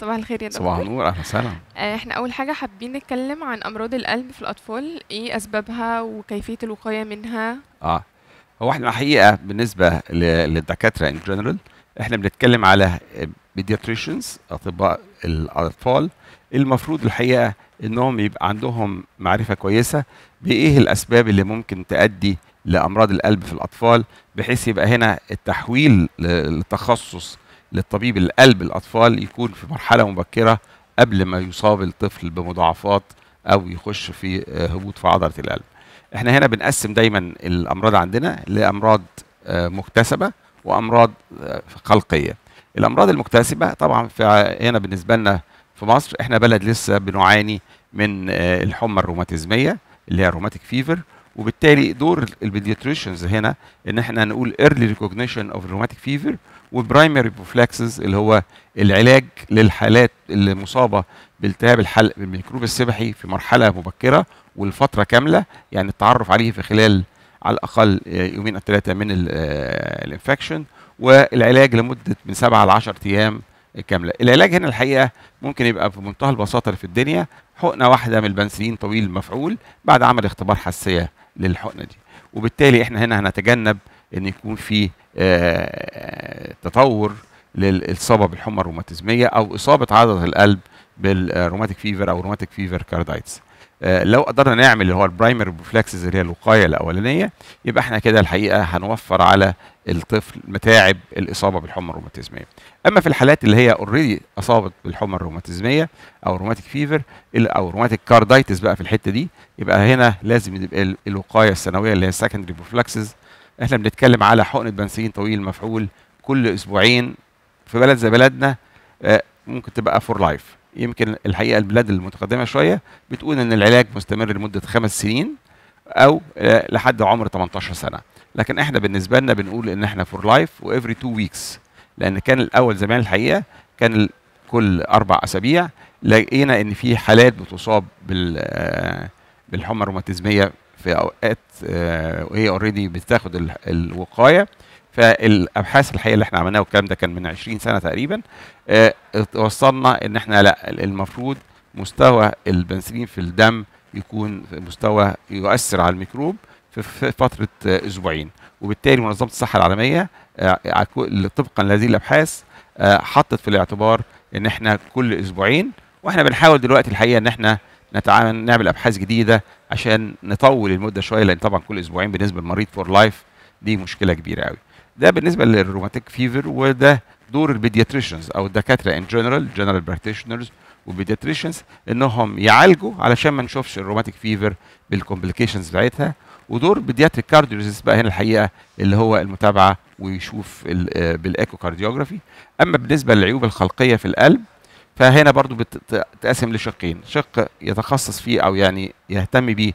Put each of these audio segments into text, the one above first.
صباح الخير يا دكتور صباح النور اهلا وسهلا آه، احنا اول حاجه حابين نتكلم عن امراض القلب في الاطفال ايه اسبابها وكيفيه الوقايه منها اه هو احنا الحقيقه بالنسبه للدكاتره ان جنرال احنا بنتكلم على بيدياتريشنز اطباء الاطفال المفروض الحقيقه انهم يبقى عندهم معرفه كويسه بايه الاسباب اللي ممكن تؤدي لامراض القلب في الاطفال بحيث يبقى هنا التحويل للتخصص للطبيب القلب الأطفال يكون في مرحلة مبكرة قبل ما يصاب الطفل بمضاعفات أو يخش في آه، هبوط في عضلة القلب احنا هنا بنقسم دايما الأمراض عندنا لأمراض آه، مكتسبة وأمراض آه، خلقية الأمراض المكتسبة طبعا هنا بالنسبة لنا في مصر احنا بلد لسه بنعاني من الحمى الروماتيزمية اللي هي الروماتيك فيفر وبالتالي دور البيدياتريشنز هنا ان احنا نقول ايرلي ريكوجنيشن اوف روماتيك فيفر وبرايمري بروفلاكسز اللي هو العلاج للحالات اللي مصابه بالتهاب الحلق بالميكروب السبحي في مرحله مبكره والفتره كامله يعني التعرف عليه في خلال على الاقل آه، يومين او ثلاثه من الانفكشن آه، والعلاج لمده من 7 ل 10 ايام كامله العلاج هنا الحقيقه ممكن يبقى في منتهى البساطه اللي في الدنيا حقنه واحده من البنسلين طويل مفعول بعد عمل اختبار حساسيه للحقنه دي وبالتالي احنا هنا هنتجنب ان يكون في آه، تطور للاصابه بالحمى الروماتيزميه او اصابه عضله القلب بالروماتيك فيفر او روماتيك فيفر كاردايتس آه، لو قدرنا نعمل اللي هو البرايمري بروفلاكسز اللي هي الوقايه الاولانيه يبقى احنا كده الحقيقه هنوفر على الطفل متاعب الاصابه بالحمى الروماتيزميه. اما في الحالات اللي هي اوريدي اصابت بالحمى الروماتيزميه او روماتيك فيفر او روماتيك كاردايتس بقى في الحته دي يبقى هنا لازم يبقى الوقايه السنويه اللي هي السكندري بروفلاكسز احنا بنتكلم على حقنه بنسين طويل مفعول كل اسبوعين في بلد زي بلدنا آه، ممكن تبقى فور لايف يمكن الحقيقه البلاد المتقدمه شويه بتقول ان العلاج مستمر لمده خمس سنين او لحد عمر 18 سنه لكن احنا بالنسبه لنا بنقول ان احنا فور لايف وافري تو ويكس لان كان الاول زمان الحقيقه كان كل اربع اسابيع لقينا ان في حالات بتصاب بال بالحمى الروماتيزميه في اوقات آه، وهي اوريدي بتاخد الوقايه فالابحاث الحقيقه اللي احنا عملناها والكلام ده كان من 20 سنه تقريبا آه، وصلنا ان احنا لا المفروض مستوى البنسلين في الدم يكون مستوى يؤثر على الميكروب في فتره آه، اسبوعين وبالتالي منظمه الصحه العالميه طبقا لهذه الابحاث حطت في الاعتبار ان احنا كل اسبوعين واحنا بنحاول دلوقتي الحقيقه ان احنا نتعامل نعمل ابحاث جديده عشان نطول المده شويه لان طبعا كل اسبوعين بالنسبه للمريض فور لايف دي مشكله كبيره قوي ده بالنسبه للروماتيك فيفر وده دور البيدياتريشنز او الدكاتره ان جنرال جنرال براكتيشنرز والبيدياتريشنز انهم يعالجوا علشان ما نشوفش الروماتيك فيفر بالكومبليكيشنز بتاعتها ودور بيدياتريك كارديولوجيست بقى هنا الحقيقه اللي هو المتابعه ويشوف آه، بالايكو كارديوجرافي اما بالنسبه للعيوب الخلقيه في القلب فهنا برضو بتتقسم لشقين شق يتخصص فيه او يعني يهتم به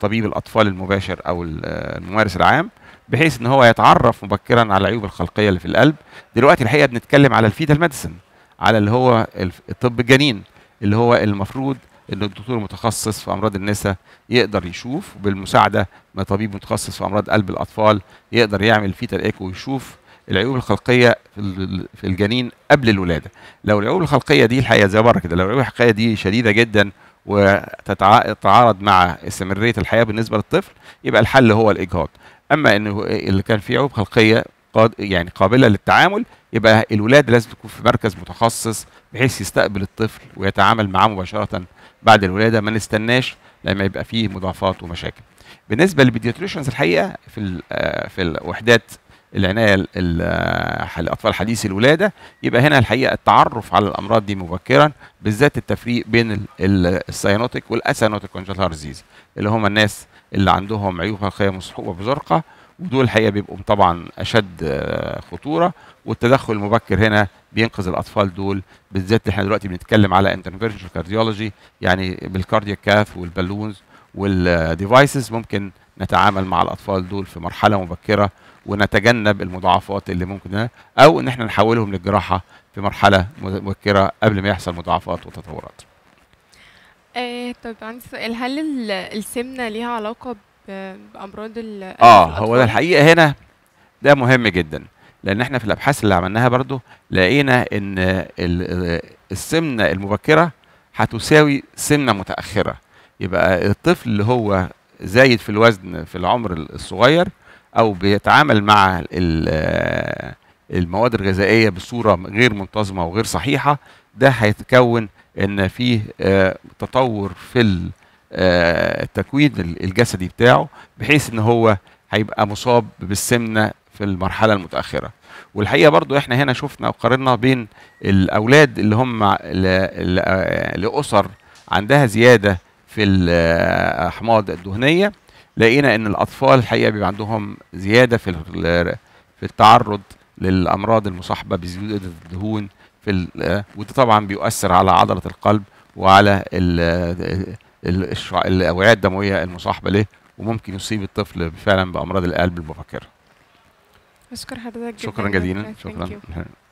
طبيب الاطفال المباشر او الممارس العام بحيث ان هو يتعرف مبكرا على العيوب الخلقيه اللي في القلب دلوقتي الحقيقه بنتكلم على الفيتال ميديسن على اللي هو الطب الجنين اللي هو المفروض ان الدكتور المتخصص في امراض النساء يقدر يشوف بالمساعده من طبيب متخصص في امراض قلب الاطفال يقدر يعمل فيتال ايكو ويشوف العيوب الخلقيه في الجنين قبل الولاده لو العيوب الخلقيه دي الحقيقه زي بره كده لو العيوب الخلقيه دي شديده جدا وتتعارض مع استمراريه الحياه بالنسبه للطفل يبقى الحل هو الاجهاض اما انه اللي كان فيه عيوب خلقيه قاد يعني قابله للتعامل يبقى الولاده لازم تكون في مركز متخصص بحيث يستقبل الطفل ويتعامل معاه مباشره بعد الولاده ما نستناش لما يبقى فيه مضاعفات ومشاكل بالنسبه للبيديتريشنز الحقيقه في آه، في الوحدات العنايه الاطفال حديثي الولاده يبقى هنا الحقيقه التعرف على الامراض دي مبكرا بالذات التفريق بين السيانوتيك والاسيانوتيك كونجنتال اللي هم الناس اللي عندهم عيوب خلقيه مصحوبه بزرقه ودول الحقيقه بيبقوا طبعا اشد خطوره والتدخل المبكر هنا بينقذ الاطفال دول بالذات احنا دلوقتي بنتكلم على انترفيرشن كارديولوجي يعني بالكاردياك كاف والبالونز والديفايسز ممكن نتعامل مع الاطفال دول في مرحله مبكره ونتجنب المضاعفات اللي ممكن او ان احنا نحولهم للجراحه في مرحله مبكره قبل ما يحصل مضاعفات وتطورات. ايه طيب عندي سؤال هل السمنه ليها علاقه بامراض ال اه هو ده الحقيقه هنا ده مهم جدا لان احنا في الابحاث اللي عملناها برضو لقينا ان السمنه المبكره هتساوي سمنه متاخره يبقى الطفل اللي هو زايد في الوزن في العمر الصغير او بيتعامل مع آه، المواد الغذائيه بصوره غير منتظمه وغير صحيحه ده هيتكون ان فيه آه، تطور في آه، التكوين الجسدي بتاعه بحيث ان هو هيبقى مصاب بالسمنه في المرحله المتاخره والحقيقه برضو احنا هنا شفنا وقارنا بين الاولاد اللي هم لاسر عندها زياده في الاحماض الدهنيه لقينا ان الاطفال الحقيقه بيبقى عندهم زياده في في التعرض للامراض المصاحبه بزياده الدهون في وده طبعا بيؤثر على عضله القلب وعلى الاوعيه الدمويه المصاحبه له وممكن يصيب الطفل فعلا بامراض القلب المبكره. اشكر حضرتك جدا شكرا جزيلا شكرا